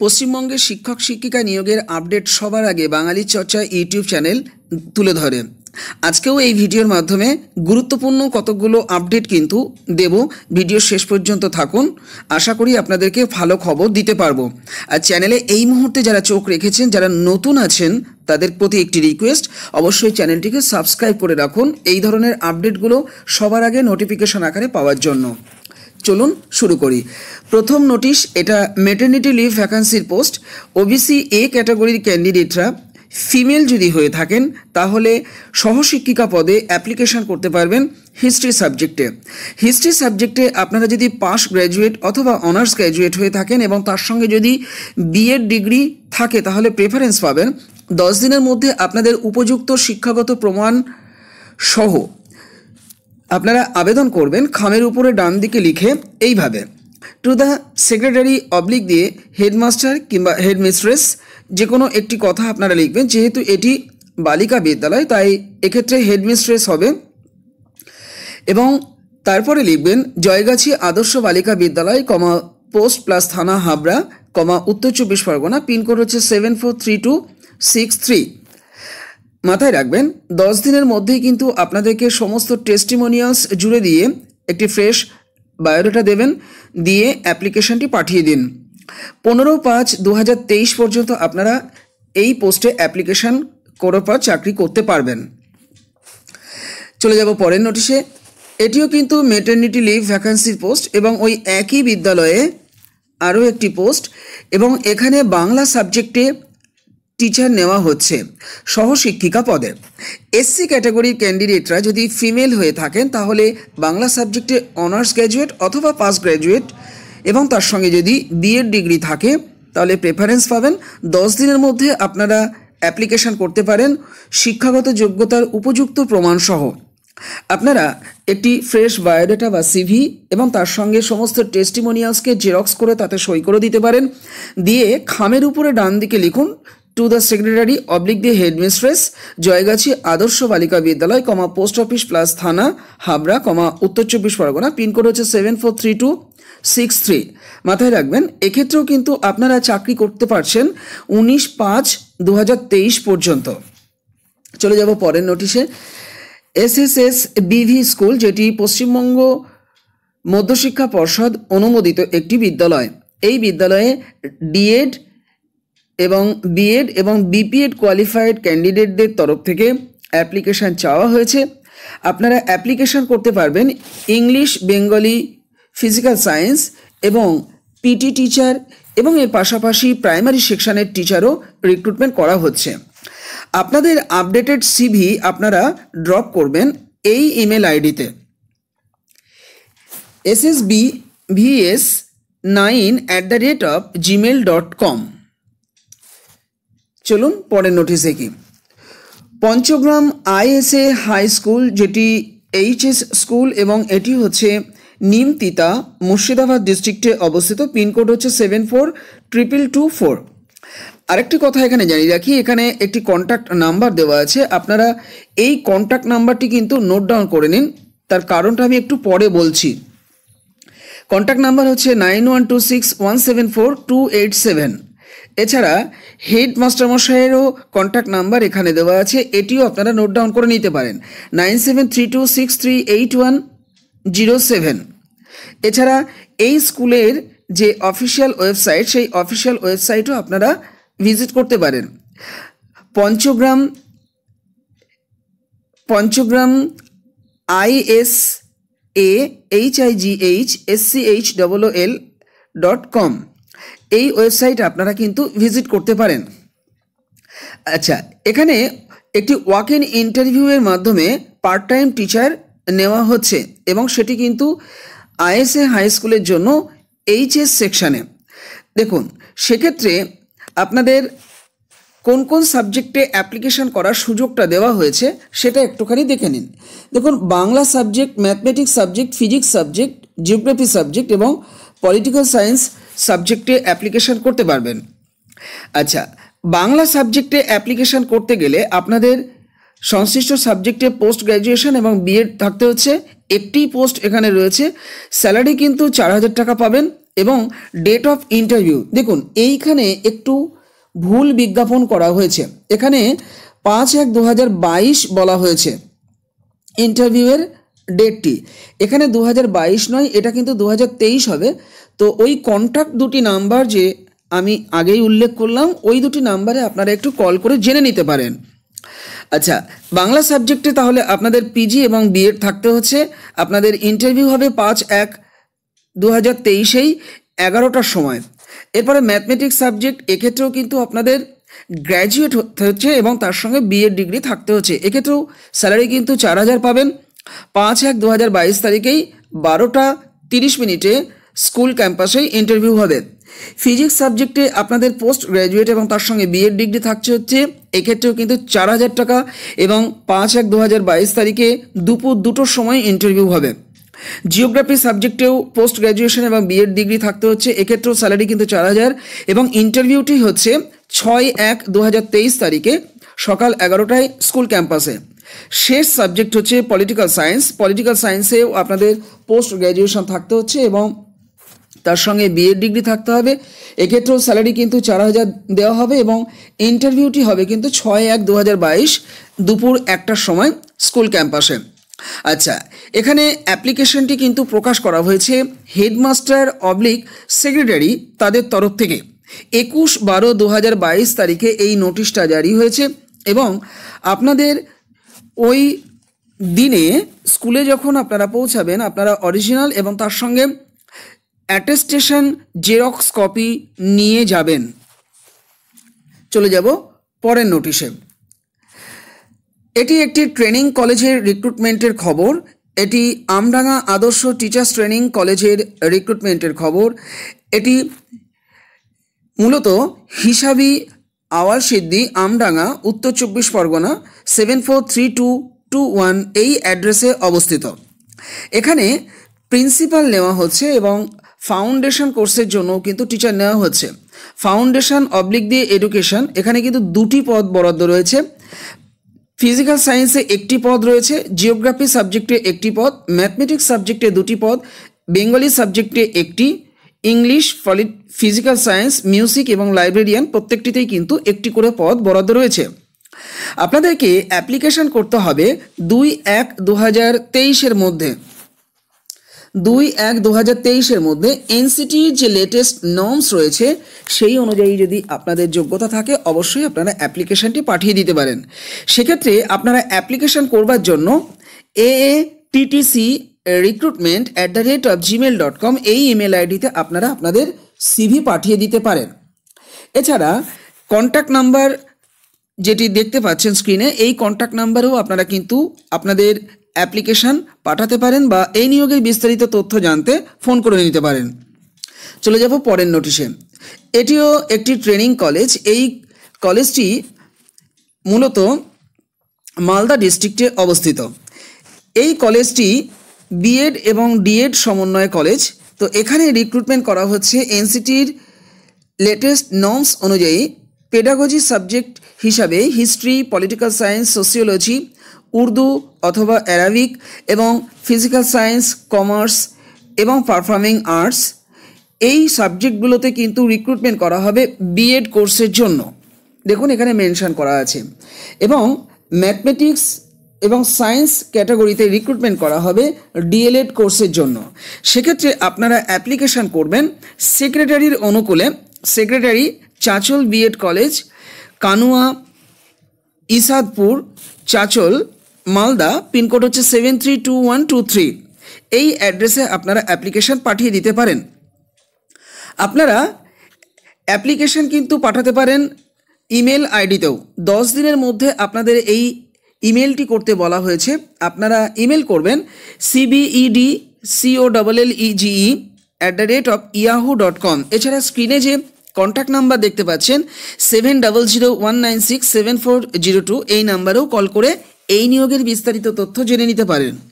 পশ্চিমবঙ্গের শিক্ষক শিক্ষিকা নিয়োগের আপডেট সবার আগে বাঙালি চর্চা ইউটিউব চ্যানেল তুলে ধরে আজকেও এই ভিডিওর মাধ্যমে গুরুত্বপূর্ণ কতকগুলো আপডেট কিন্তু দেব ভিডিও শেষ পর্যন্ত থাকুন আশা করি আপনাদেরকে ভালো খবর দিতে পারবো আর চ্যানেলে এই মুহূর্তে যারা চোখ রেখেছেন যারা নতুন আছেন তাদের প্রতি একটি রিকোয়েস্ট অবশ্যই চ্যানেলটিকে সাবস্ক্রাইব করে রাখুন এই ধরনের আপডেটগুলো সবার আগে নোটিফিকেশন আকারে পাওয়ার জন্য চলুন শুরু করি প্রথম নোটিশ এটা ম্যাটার্নিটি লিভ ভ্যাকান্সির পোস্ট ওবিসি এ ক্যাটাগরির ক্যান্ডিডেটরা ফিমেল যদি হয়ে থাকেন তাহলে সহশিক্ষিকা পদে অ্যাপ্লিকেশন করতে পারবেন হিস্ট্রি সাবজেক্টে হিস্ট্রি সাবজেক্টে আপনারা যদি পাস গ্র্যাজুয়েট অথবা অনার্স গ্র্যাজুয়েট হয়ে থাকেন এবং তার সঙ্গে যদি বিএড ডিগ্রি থাকে তাহলে প্রেফারেন্স পাবেন দশ দিনের মধ্যে আপনাদের উপযুক্ত শিক্ষাগত প্রমাণ সহ আপনারা আবেদন করবেন খামের উপরে ডান দিকে লিখে এইভাবে টু দ্য সেক্রেটারি অবলিক দিয়ে হেডমাস্টার কিংবা হেডমিস্ট্রেস যে কোনো একটি কথা আপনারা লিখবেন যেহেতু এটি বালিকা বিদ্যালয় তাই এক্ষেত্রে হেডমিস্ট্রেস হবে এবং তারপরে লিখবেন জয়গাছি আদর্শ বালিকা বিদ্যালয় কমা পোস্ট প্লাস থানা হাবড়া কমা উত্তর চব্বিশ পরগনা পিনকোড হচ্ছে seven four three two six three মাথায় রাখবেন দশ দিনের মধ্যেই কিন্তু আপনাদেরকে সমস্ত টেস্টিমোনিয়ালস জুড়ে দিয়ে একটি ফ্রেশ বায়োডাটা দেবেন দিয়ে অ্যাপ্লিকেশনটি পাঠিয়ে দিন পনেরো পাঁচ দু পর্যন্ত আপনারা এই পোস্টে অ্যাপ্লিকেশান করার পর চাকরি করতে পারবেন চলে যাব পরের নোটিশে এটিও কিন্তু মেটার্নিটি লিভ ভ্যাকান্সির পোস্ট এবং ওই একই বিদ্যালয়ে আরও একটি পোস্ট এবং এখানে বাংলা সাবজেক্টে টিচার নেওয়া হচ্ছে সহশিক্ষিকা পদে এসসি ক্যাটাগরির ক্যান্ডিডেটরা যদি ফিমেল হয়ে থাকেন তাহলে বাংলা সাবজেক্টে অনার্স গ্র্যাজুয়েট অথবা পাস গ্র্যাজুয়েট এবং তার সঙ্গে যদি বিএড ডিগ্রি থাকে তাহলে প্রেফারেন্স পাবেন দশ দিনের মধ্যে আপনারা অ্যাপ্লিকেশান করতে পারেন শিক্ষাগত যোগ্যতার উপযুক্ত প্রমাণসহ আপনারা একটি ফ্রেশ বায়োডাটা বা সিভি এবং তার সঙ্গে সমস্ত টেস্টিমোনিয়ালসকে জেরক্স করে তাতে সই করে দিতে পারেন দিয়ে খামের উপরে ডান দিকে লিখুন to the secretary oblique the headmistress Joygachhi Adarsha Balika বিদ্যালয় কমা পোস্ট অফিস প্লাস থানা হাবড়া কমা উত্তর চব্বিশ পরগনা পিনকোড হচ্ছে seven four three two six three মাথায় রাখবেন এক্ষেত্রেও কিন্তু আপনারা চাকরি করতে পারছেন উনিশ পাঁচ দু পর্যন্ত চলে যাব পরের নোটিশে S S S BV school যেটি পশ্চিমবঙ্গ মধ্যশিক্ষা পর্ষদ অনুমোদিত একটি বিদ্যালয় এই বিদ্যালয়ে ডিএড এবং বিএড এবং বিপিএড কোয়ালিফাইড ক্যান্ডিডেটদের তরফ থেকে অ্যাপ্লিকেশান চাওয়া হয়েছে আপনারা অ্যাপ্লিকেশান করতে পারবেন ইংলিশ বেঙ্গলি ফিজিক্যাল সায়েন্স এবং পিটি টিচার এবং এর পাশাপাশি প্রাইমারি সেকশানের টিচারও রিক্রুটমেন্ট করা হচ্ছে আপনাদের আপডেটেড সিভি আপনারা ড্রপ করবেন এই ইমেল আইডিতে S SSB VS nine at the rate of Gmail dot com চলুন পরের নোটিস দেখি পঞ্চগ্রাম আইএসএ হাই স্কুল যেটি এইচএস স্কুল এবং এটি হচ্ছে নিমতিতা মুর্শিদাবাদ ডিস্ট্রিক্টে অবস্থিত পিনকোড হচ্ছে seven four triple two four আরেকটি কথা এখানে জানিয়ে রাখি এখানে একটি কন্ট্যাক্ট নাম্বার দেওয়া আছে আপনারা এই কন্ট্যাক্ট নাম্বারটি কিন্তু নোট ডাউন করে নিন তার কারণটা আমি একটু পরে বলছি কন্ট্যাক্ট নাম্বার হচ্ছে nine one two six one seven four two eight seven এছাড়া হেড মাস্টারমশাইয়েরও কন্ট্যাক্ট নাম্বার এখানে দেওয়া আছে এটিও আপনারা নোট ডাউন করে নিতে পারেন nine seven three two six three eight one zero seven এছাড়া এই স্কুলের যে অফিসিয়াল ওয়েবসাইট সেই অফিসিয়াল ওয়েবসাইটও আপনারা ভিজিট করতে পারেন Panchagram Panchagram IS A H I G H S C H double O L dot com এই ওয়েবসাইট আপনারা কিন্তু ভিজিট করতে পারেন আচ্ছা এখানে একটি ওয়াক ইন ইন্টারভিউয়ের মাধ্যমে পার্ট টাইম টিচার নেওয়া হচ্ছে এবং সেটি কিন্তু আইএসএ হাই স্কুলের জন্য এইচএস সেকশানে দেখুন সেক্ষেত্রে আপনাদের কোন কোন সাবজেক্টে অ্যাপ্লিকেশন করার সুযোগটা দেওয়া হয়েছে সেটা একটুখানি দেখে নিন দেখুন Bangla subject mathematics subject physics subject geography subject এবং পলিটিক্যাল সায়েন্স সাবজেক্টে অ্যাপ্লিকেশান করতে পারবেন আচ্ছা বাংলা সাবজেক্টে অ্যাপ্লিকেশান করতে গেলে আপনাদের সংশ্লিষ্ট সাবজেক্টে পোস্ট গ্র্যাজুয়েশন এবং বিএড থাকতে হচ্ছে একটি পোস্ট এখানে রয়েছে স্যালারি কিন্তু চার হাজার টাকা পাবেন এবং ডেট অফ ইন্টারভিউ দেখুন এইখানে একটু ভুল বিজ্ঞাপন করা হয়েছে এখানে পাঁচ এক দু বলা হয়েছে ইন্টারভিউয়ের ডেটটি এখানে দু নয় এটা কিন্তু দু হবে তো ওই কন্ট্যাক্ট দুটি নাম্বার যে আমি আগেই উল্লেখ করলাম ওই দুটি নাম্বারে আপনারা একটু কল করে জেনে নিতে পারেন আচ্ছা বাংলা সাবজেক্টে তাহলে আপনাদের পিজি এবং বিএড থাকতে হচ্ছে আপনাদের ইন্টারভিউ হবে পাঁচ এক দু হাজার তেইশেই এগারোটার সময় এরপরে ম্যাথমেটিক্স সাবজেক্ট এক্ষেত্রেও কিন্তু আপনাদের গ্র্যাজুয়েট হতে হচ্ছে এবং তার সঙ্গে বিএড ডিগ্রি থাকতে হচ্ছে এক্ষেত্রেও স্যালারি কিন্তু চার হাজার পাবেন পাঁচ এক দু হাজার বাইশ তারিখেই বারোটা তিরিশ মিনিটে স্কুল ক্যাম্পাসে ইন্টারভিউ হবে ফিজিক্স সাবজেক্টে আপনাদের পোস্ট গ্র্যাজুয়েট এবং তার সঙ্গে বিএড ডিগ্রি থাকছে হচ্ছে এক্ষেত্রেও কিন্তু চার হাজার টাকা এবং পাঁচ এক দু হাজার বাইশ তারিখে দুপুর দুটোর সময় ইন্টারভিউ হবে জিওগ্রাফি সাবজেক্টেও পোস্ট গ্র্যাজুয়েশন এবং বিএড ডিগ্রি থাকতে হচ্ছে এক্ষেত্রেও স্যালারি কিন্তু চার হাজার এবং ইন্টারভিউটি হচ্ছে ছয় এক দু তারিখে সকাল এগারোটায় স্কুল ক্যাম্পাসে শেষ সাবজেক্ট হচ্ছে পলিটিক্যাল সায়েন্স পলিটিক্যাল সায়েন্সেও আপনাদের পোস্ট গ্র্যাজুয়েশন থাকতে হচ্ছে এবং তার সঙ্গে বিএড ডিগ্রি থাকতে হবে এক্ষেত্রেও স্যালারি কিন্তু চার হাজার দেওয়া হবে এবং ইন্টারভিউটি হবে কিন্তু ছয় এক দু বাইশ দুপুর একটার সময় স্কুল ক্যাম্পাসে আচ্ছা এখানে অ্যাপ্লিকেশনটি কিন্তু প্রকাশ করা হয়েছে হেডমাস্টার অবলিক সেক্রেটারি তাদের তরফ থেকে একুশ বারো দু তারিখে এই নোটিশটা জারি হয়েছে এবং আপনাদের ওই দিনে স্কুলে যখন আপনারা পৌঁছাবেন আপনারা অরিজিনাল এবং তার সঙ্গে অ্যাটেস্টেশন জেরক্স কপি নিয়ে যাবেন চলে যাব পরের নোটিশে এটি একটি ট্রেনিং কলেজের রিক্রুটমেন্টের খবর এটি আমডাঙ্গা আদর্শ টিচার্স ট্রেনিং কলেজের রিক্রুটমেন্টের খবর এটি মূলত হিসাবি আওয়াল সিদ্দি Amdanga Uttar Chabbish Pargana seven four three two two one এই অ্যাড্রেসে অবস্থিত এখানে প্রিন্সিপাল নেওয়া হচ্ছে এবং ফাউন্ডেশন কোর্সের জন্য কিন্তু টিচার নেওয়া হচ্ছে ফাউন্ডেশন অবলিক দিয়ে এডুকেশন এখানে কিন্তু দুটি পদ বরাদ্দ রয়েছে ফিজিক্যাল সায়েন্সে একটি পদ রয়েছে জিওগ্রাফি সাবজেক্টে একটি পদ ম্যাথমেটিক্স সাবজেক্টে দুটি পদ বেঙ্গলি সাবজেক্টে একটি ইংলিশ ফিজিক্যাল সায়েন্স মিউজিক এবং লাইব্রেরিয়ান প্রত্যেকটিতেই কিন্তু একটি করে পদ বরাদ্দ রয়েছে আপনাদেরকে অ্যাপ্লিকেশন করতে হবে দুই এক দু হাজার তেইশের মধ্যে দুই এক দু হাজার তেইশের মধ্যে এনসিটির যে লেটেস্ট নর্মস রয়েছে সেই অনুযায়ী যদি আপনাদের যোগ্যতা থাকে অবশ্যই আপনারা অ্যাপ্লিকেশনটি পাঠিয়ে দিতে পারেন সেক্ষেত্রে আপনারা অ্যাপ্লিকেশন করবার জন্য A TTC recruitment at the rate of Gmail dot com এই ইমেল আইডিতে আপনারা আপনাদের সিভি পাঠিয়ে দিতে পারেন এছাড়া কন্ট্যাক্ট নাম্বার যেটি দেখতে পাচ্ছেন স্ক্রিনে এই কন্ট্যাক্ট নাম্বারেও আপনারা কিন্তু আপনাদের অ্যাপ্লিকেশান পাঠাতে পারেন বা এই নিয়োগের বিস্তারিত তথ্য জানতে ফোন করে নিতে পারেন চলে যাব পরের নোটিশে এটিও একটি ট্রেনিং কলেজ এই কলেজটি মূলত মালদা ডিস্ট্রিক্টে অবস্থিত এই কলেজটি বিএড এবং ডিএড সমন্বয় কলেজ তো এখানে রিক্রুটমেন্ট করা হচ্ছে এনসিটির লেটেস্ট নর্মস অনুযায়ী পেডাগজি সাবজেক্ট হিসাবে history political science sociology Urdu অথবা অ্যারাবিক এবং ফিজিক্যাল সায়েন্স কমার্স এবং পারফর্মিং আর্টস এই সাবজেক্টগুলোতে কিন্তু রিক্রুটমেন্ট করা হবে বিএড কোর্সের জন্য দেখুন এখানে মেনশান করা আছে এবং ম্যাথমেটিক্স এবং সায়েন্স ক্যাটাগরিতে রিক্রুটমেন্ট করা হবে ডিএলএড কোর্সের জন্য সেক্ষেত্রে আপনারা অ্যাপ্লিকেশান করবেন সেক্রেটারির অনুকূলে secretary Chanchal BEd college Kanua Isadpur Chanchal Malda pin code হচ্ছে seven three two one two three এই অ্যাড্রেসে আপনারা অ্যাপ্লিকেশান পাঠিয়ে দিতে পারেন আপনারা অ্যাপ্লিকেশান কিন্তু পাঠাতে পারেন ইমেল আইডিতেও দশ দিনের মধ্যে আপনাদের এই ইমেলটি করতে বলা হয়েছে আপনারা ইমেল করবেন CBED CO double L EGE at the rate of Yahoo dot com এছাড়া স্ক্রিনে যে কন্ট্যাক্ট নাম্বার দেখতে পাচ্ছেন seven double zero one nine six seven four zero two এই নাম্বারেও কল করে এই নিয়োগের বিস্তারিত তথ্য জেনে নিতে পারেন